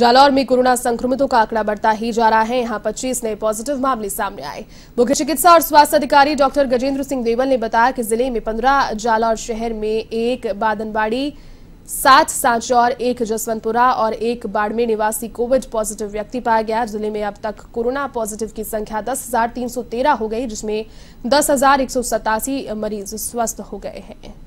जालौर में कोरोना संक्रमितों का आंकड़ा बढ़ता ही जा रहा है यहां 25 नए पॉजिटिव मामले सामने आए मुख्य चिकित्सा और स्वास्थ्य अधिकारी डॉक्टर गजेंद्र सिंह देवल ने बताया कि जिले में 15 जालौर शहर में एक बादनबाड़ी सात सांचौर एक जसवंतपुरा और एक बाड़मेर निवासी कोविड पॉजिटिव व्यक्ति पाया गया जिले में अब तक कोरोना पॉजिटिव की संख्या दस हो गई जिसमें दस मरीज स्वस्थ हो गए हैं